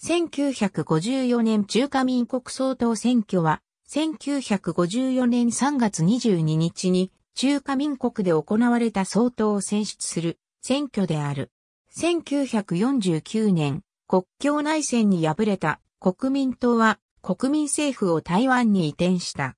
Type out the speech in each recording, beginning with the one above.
1954年中華民国総統選挙は、1954年3月22日に中華民国で行われた総統を選出する選挙である。1949年、国境内戦に敗れた国民党は国民政府を台湾に移転した。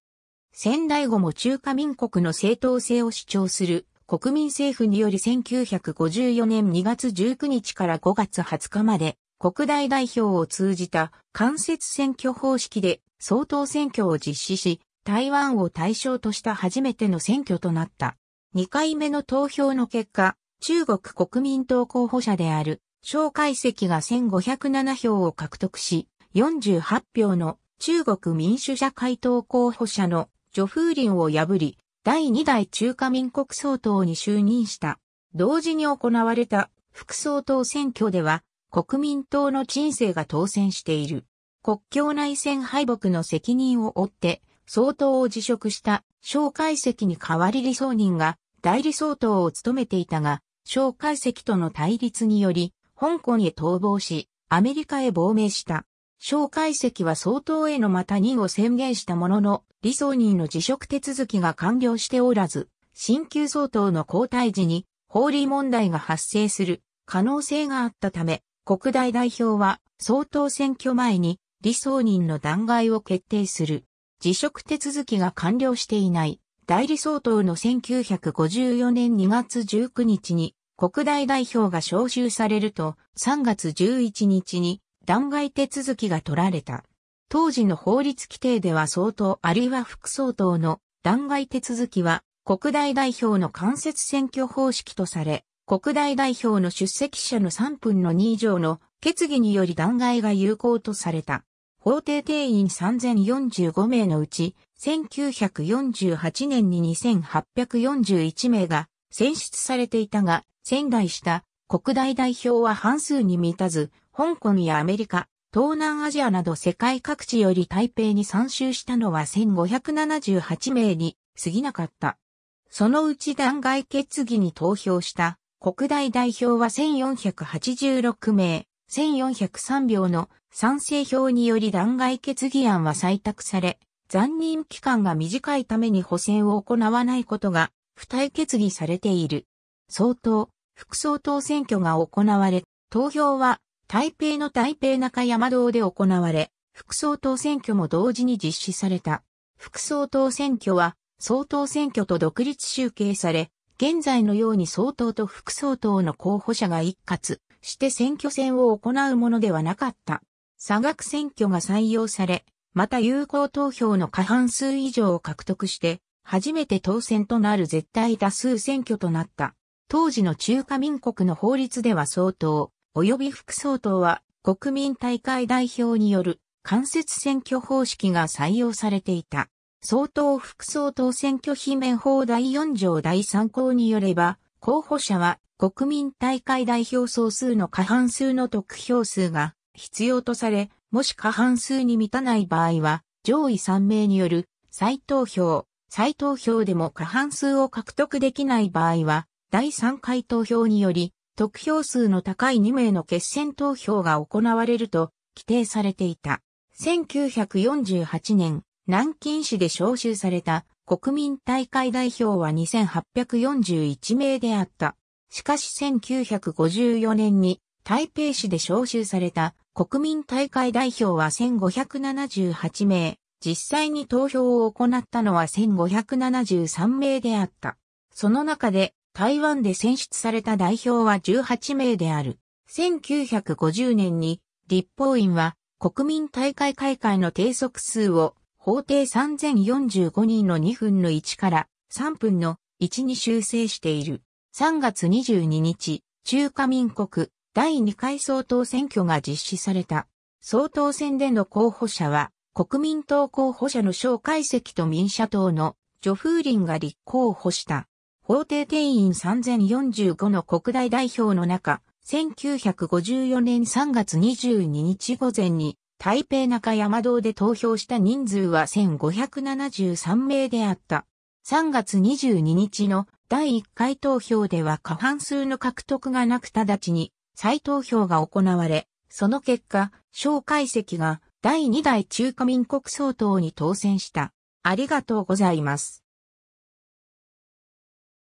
仙台後も中華民国の正当性を主張する国民政府により1954年2月19日から5月20日まで国大代表を通じた間接選挙方式で総統選挙を実施し、台湾を対象とした初めての選挙となった。2回目の投票の結果、中国国民党候補者である、蒋介石が1507票を獲得し、48票の中国民主社会党候補者の女風林を破り、第2代中華民国総統に就任した。同時に行われた副総統選挙では、国民党の人生が当選している。国境内戦敗北の責任を負って、総統を辞職した蒋介石に代わり理想人が代理総統を務めていたが、蒋介石との対立により、香港へ逃亡し、アメリカへ亡命した。蒋介石は総統へのまた任を宣言したものの、理想人の辞職手続きが完了しておらず、新旧総統の交代時に法理問題が発生する可能性があったため、国大代表は、総統選挙前に、理想人の弾劾を決定する。辞職手続きが完了していない。代理総統の1954年2月19日に国大代表が招集されると3月11日に弾劾手続きが取られた。当時の法律規定では総統あるいは副総統の弾劾手続きは国大代表の間接選挙方式とされ、国大代表の出席者の3分の2以上の決議により弾劾が有効とされた。法定定員3045名のうち、1948年に2841名が選出されていたが、仙台した国大代表は半数に満たず、香港やアメリカ、東南アジアなど世界各地より台北に参集したのは1578名に過ぎなかった。そのうち弾劾決議に投票した国大代表は1486名、1403票の賛成票により弾劾決議案は採択され、残任期間が短いために補選を行わないことが、付帯決議されている。総統、副総統選挙が行われ、投票は台北の台北中山堂で行われ、副総統選挙も同時に実施された。副総統選挙は、総統選挙と独立集計され、現在のように総統と副総統の候補者が一括して選挙戦を行うものではなかった。差額選挙が採用され、また有効投票の過半数以上を獲得して、初めて当選となる絶対多数選挙となった。当時の中華民国の法律では総統、及び副総統は国民大会代表による間接選挙方式が採用されていた。総統副総統選挙罷免法第4条第3項によれば、候補者は国民大会代表総数の過半数の得票数が必要とされ、もし過半数に満たない場合は、上位3名による再投票、再投票でも過半数を獲得できない場合は、第3回投票により、得票数の高い2名の決選投票が行われると規定されていた。1948年、南京市で招集された国民大会代表は2841名であった。しかし1954年に台北市で招集された国民大会代表は1578名、実際に投票を行ったのは1573名であった。その中で台湾で選出された代表は18名である。1950年に立法院は国民大会開会の定則数を法定3045人の2分の1から3分の1に修正している。3月22日、中華民国第2回総統選挙が実施された。総統選での候補者は、国民党候補者の小解析と民社党のジョフーリンが立候補した。法定定員3045の国大代表の中、1954年3月22日午前に台北中山堂で投票した人数は1573名であった。3月22日の第1回投票では過半数の獲得がなく直ちに再投票が行われ、その結果、蒋介石が第2代中華民国総統に当選した。ありがとうございます。